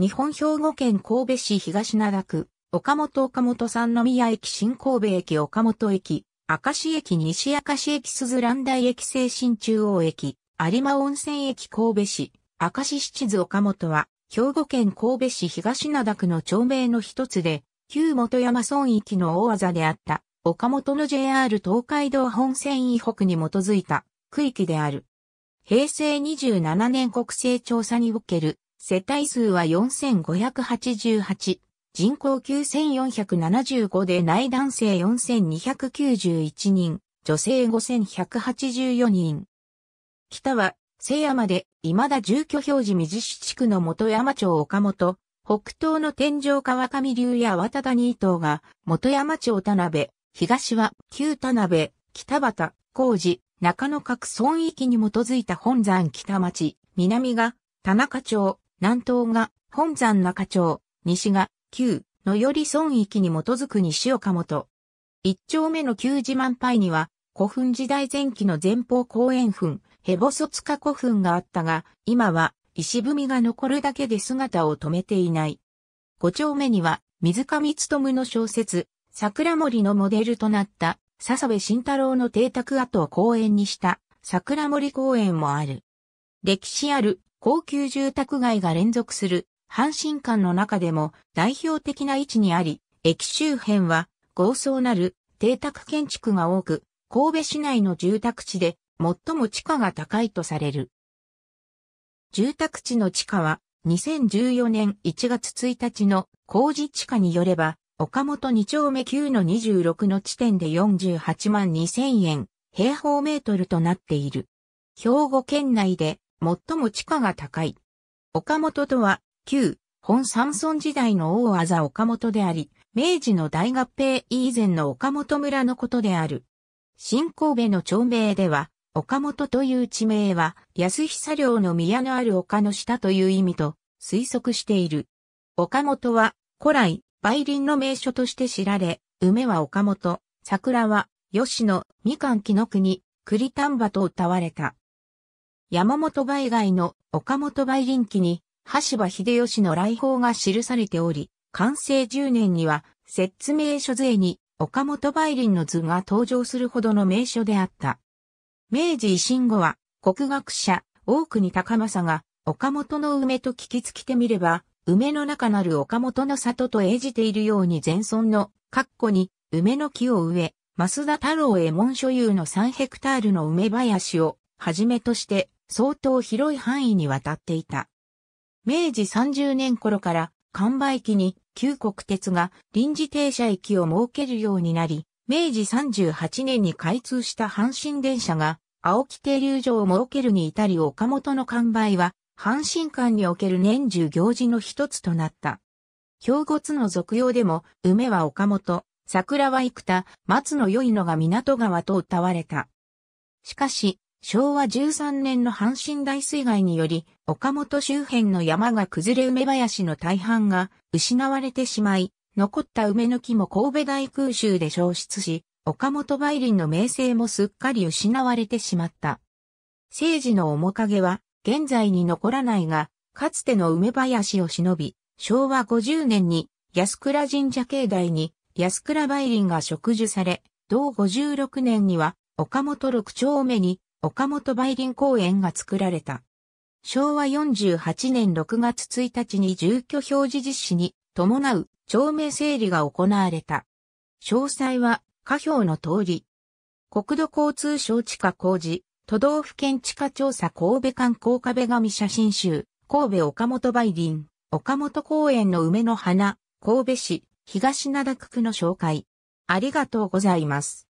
日本兵庫県神戸市東灘区、岡本岡本三宮駅新神戸駅岡本駅、明石駅西明石駅鈴蘭台駅西新中央駅、有馬温泉駅神戸市、明石市地図岡本は、兵庫県神戸市東灘区の町名の一つで、旧元山村域の大技であった、岡本の JR 東海道本線以北に基づいた区域である。平成27年国勢調査における世帯数は4588、人口9475で内男性4291人、女性5184人。北は、西山で、未だ住居表示水市地区の元山町岡本、北東の天井川上流や渡谷伊東が、元山町田辺、東は旧田辺、北畑、工事、中野各村域に基づいた本山北町、南が田中町、南東が本山中町、西が旧のより村域に基づく西岡本。一丁目の旧自慢パイには古墳時代前期の前方公園墳、ヘボソツカ古墳があったが、今は石踏みが残るだけで姿を止めていない。五丁目には水上勤の小説、桜森のモデルとなった笹部慎太郎の邸宅跡を公園にした桜森公園もある。歴史ある高級住宅街が連続する阪神間の中でも代表的な位置にあり、駅周辺は豪壮なる邸宅建築が多く、神戸市内の住宅地で最も地価が高いとされる。住宅地の地価は2014年1月1日の工事地価によれば、岡本2丁目9の26の地点で48万2000円平方メートルとなっている。兵庫県内で最も地価が高い。岡本とは、旧、本山村時代の大技岡本であり、明治の大合併以前の岡本村のことである。新神戸の町名では、岡本という地名は、安久領の宮のある丘の下という意味と推測している。岡本は、古来、梅林の名所として知られ、梅は岡本、桜は、吉野、みかん木の国、栗丹波と歌われた。山本梅外の岡本梅林記に、橋場秀吉の来訪が記されており、完成10年には、説明書税に岡本梅林の図が登場するほどの名所であった。明治維新後は、国学者、大国高政が、岡本の梅と聞きつけてみれば、梅の中なる岡本の里と栄じているように前村の、括弧に、梅の木を植え、増田太郎へ門所有の3ヘクタールの梅林を、はじめとして、相当広い範囲にわたっていた。明治30年頃から完売期に旧国鉄が臨時停車駅を設けるようになり、明治38年に開通した阪神電車が青木停留所を設けるに至り岡本の完売は阪神間における年中行事の一つとなった。兵庫津の俗用でも、梅は岡本、桜は生田、松の良いのが港川と歌われた。しかし、昭和13年の阪神大水害により、岡本周辺の山が崩れ梅林の大半が失われてしまい、残った梅の木も神戸大空襲で消失し、岡本梅林の名声もすっかり失われてしまった。政治の面影は現在に残らないが、かつての梅林を忍び、昭和50年に安倉神社境内に安倉梅林が植樹され、同56年には岡本六丁目に岡本梅林公園が作られた。昭和48年6月1日に住居表示実施に伴う町名整理が行われた。詳細は下表の通り。国土交通省地下工事、都道府県地下調査神戸観光壁紙写真集、神戸岡本梅林、岡本公園の梅の花、神戸市、東灘区区の紹介。ありがとうございます。